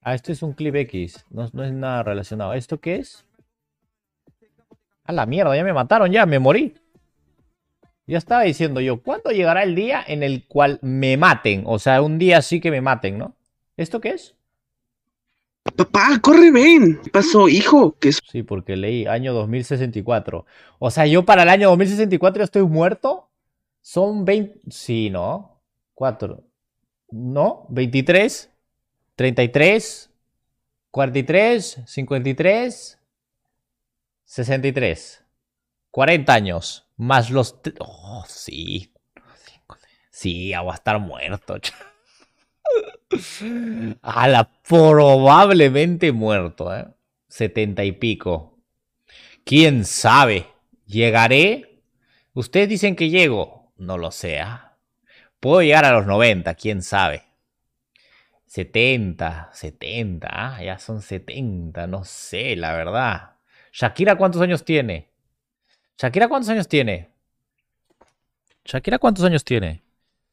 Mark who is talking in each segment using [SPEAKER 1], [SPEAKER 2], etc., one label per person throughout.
[SPEAKER 1] Ah, esto es un clip X. No, es nada relacionado. ¿Esto qué es? A la mierda, ya me mataron, ya me morí. Ya estaba diciendo yo, ¿cuándo llegará el día en el cual me maten? O sea, un día sí que me maten, ¿no? ¿Esto qué es? Papá, corre, ven. pasó, hijo? Sí, porque leí año 2064. O sea, yo para el año 2064 ya estoy muerto. Son 20. Sí, ¿no? 4. No, 23, 33, 43, 53, 63. 40 años, más los... Oh, sí. Sí, agua a estar muerto. a la probablemente muerto, ¿eh? 70 y pico. ¿Quién sabe? ¿Llegaré? Ustedes dicen que llego. No lo sea. Puedo llegar a los 90, quién sabe. 70, 70, ah, ya son 70, no sé, la verdad. Shakira, ¿cuántos años tiene? Shakira, ¿cuántos años tiene? Shakira, ¿cuántos años tiene?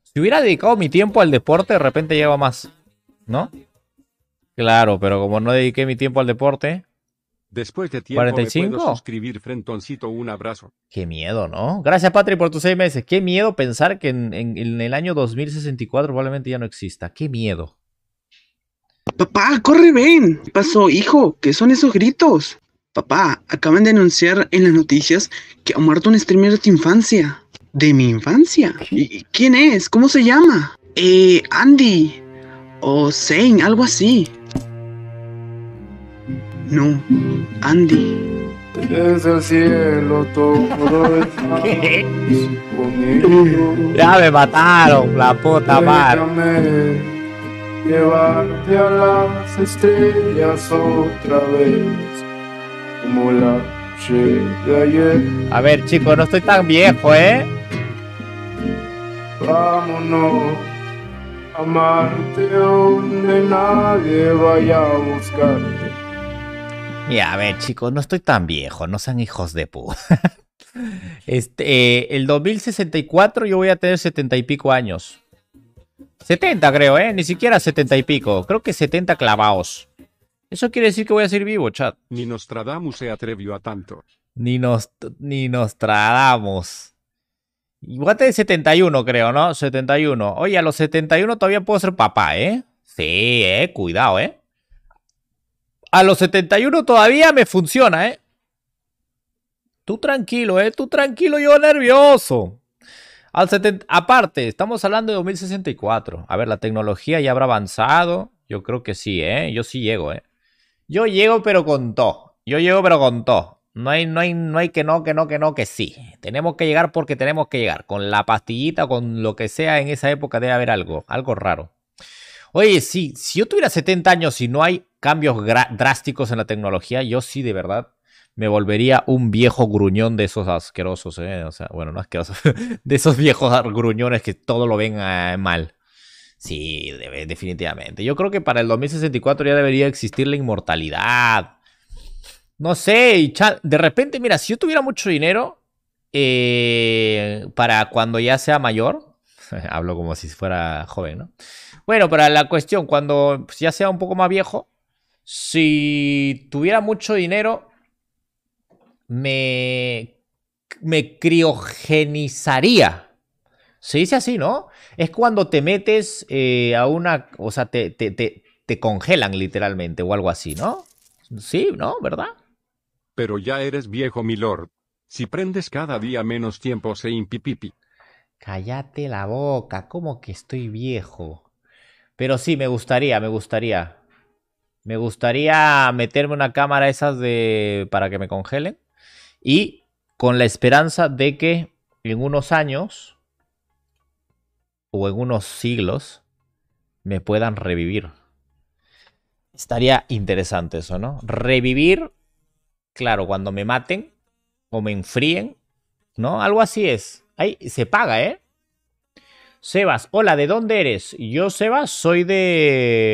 [SPEAKER 1] Si hubiera dedicado mi tiempo al deporte, de repente lleva más, ¿no? Claro, pero como no dediqué mi tiempo al deporte, Después de tiempo 45. suscribir, Frentoncito, un abrazo. Qué miedo, ¿no? Gracias, Patri, por tus seis meses. Qué miedo pensar que en, el año 2064 probablemente ya no exista. Qué miedo. Papá, corre, ven. ¿Qué pasó, hijo? ¿Qué son esos gritos? Papá, acaban de anunciar en las noticias que ha muerto un streamer de tu infancia. ¿De mi infancia? ¿Y ¿Quién es? ¿Cómo se llama? Eh, Andy. O Zane, algo así. No, Andy. Desde el cielo todo está ¿Qué? Ya me mataron, la puta madre. Llevarte a las estrellas otra vez, como la de ayer. A ver, chicos, no estoy tan viejo, ¿eh? Vámonos, amarte donde nadie vaya a buscarte Mira, a ver, chicos, no estoy tan viejo, no sean hijos de puta. Este, el 2064 yo voy a tener setenta y pico años. 70 creo, ¿eh? Ni siquiera 70 y pico. Creo que 70 clavados. Eso quiere decir que voy a seguir vivo, chat. Ni Nostradamus se atrevió a tanto. Ni nos, ni Nostradamus. Igual te de 71 creo, ¿no? 71. Oye, a los 71 todavía puedo ser papá, ¿eh? Sí, eh, cuidado, ¿eh? a los 71 todavía me funciona, ¿eh? Tú tranquilo, ¿eh? Tú tranquilo, yo nervioso. Al aparte, estamos hablando de 2064. A ver, la tecnología ya habrá avanzado. Yo creo que sí, ¿eh? Yo sí llego, ¿eh? Yo llego, pero con todo. Yo llego, pero con todo. No hay, no, hay, no hay que no, que no, que no, que sí. Tenemos que llegar porque tenemos que llegar. Con la pastillita, con lo que sea, en esa época debe haber algo, algo raro. Oye, sí, si yo tuviera 70 años y no hay cambios drásticos en la tecnología, yo sí de verdad me volvería un viejo gruñón de esos asquerosos, ¿eh? o sea, bueno, no asquerosos, de esos viejos gruñones que todo lo ven ah, mal. Sí, definitivamente. Yo creo que para el 2064 ya debería existir la inmortalidad. No sé, de repente, mira, si yo tuviera mucho dinero eh, para cuando ya sea mayor, hablo como si fuera joven, ¿no? Bueno, para la cuestión, cuando ya sea un poco más viejo, si tuviera mucho dinero, me, me criogenizaría. Se dice así, ¿no? Es cuando te metes eh, a una... O sea, te, congelan literalmente o algo así, ¿no? Sí, ¿no? ¿Verdad? Pero ya eres viejo, mi lord. Si prendes cada día menos tiempo, se impipipi. Cállate la boca, ¿cómo que estoy viejo? Pero sí, me gustaría, me gustaría. Me gustaría meterme una cámara esas de para que me congelen y con la esperanza de que en unos años o en unos siglos me puedan revivir. Estaría interesante eso, ¿no? Revivir, claro, cuando me maten o me enfríen, ¿no? Algo así es. Ahí se paga, ¿eh? Sebas, hola, ¿de dónde eres? Yo, Sebas, soy de...